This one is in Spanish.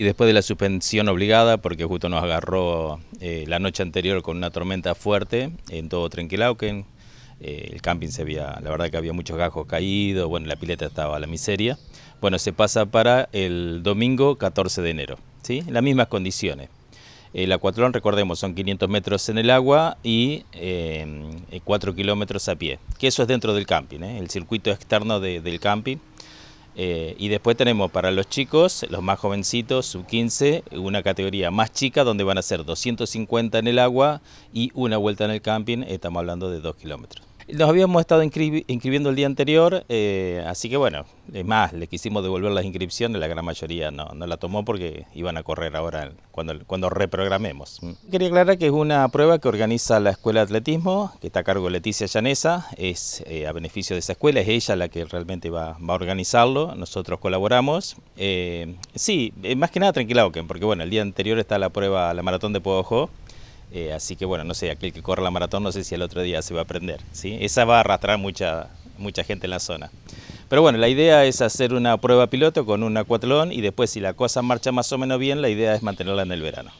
Y después de la suspensión obligada, porque justo nos agarró eh, la noche anterior con una tormenta fuerte en todo Trenquilauquen, eh, el camping se había, la verdad que había muchos gajos caídos, bueno, la pileta estaba a la miseria. Bueno, se pasa para el domingo 14 de enero, ¿sí? las mismas condiciones. El acuatlón, recordemos, son 500 metros en el agua y 4 eh, kilómetros a pie, que eso es dentro del camping, el circuito externo del camping eh, y después tenemos para los chicos, los más jovencitos, sub 15, una categoría más chica donde van a ser 250 en el agua y una vuelta en el camping, estamos hablando de 2 kilómetros. Nos habíamos estado inscribiendo el día anterior, eh, así que bueno, es más, le quisimos devolver las inscripciones, la gran mayoría no, no la tomó porque iban a correr ahora cuando, cuando reprogramemos. Mm. Quería aclarar que es una prueba que organiza la Escuela de Atletismo, que está a cargo de Leticia Llanesa, es eh, a beneficio de esa escuela, es ella la que realmente va, a organizarlo, nosotros colaboramos. Eh, sí, más que nada tranquila, porque bueno, el día anterior está la prueba, la maratón de Podojo, eh, así que bueno, no sé, aquel que corre la maratón no sé si el otro día se va a aprender. ¿sí? Esa va a arrastrar mucha, mucha gente en la zona. Pero bueno, la idea es hacer una prueba piloto con un acuatlón y después si la cosa marcha más o menos bien, la idea es mantenerla en el verano.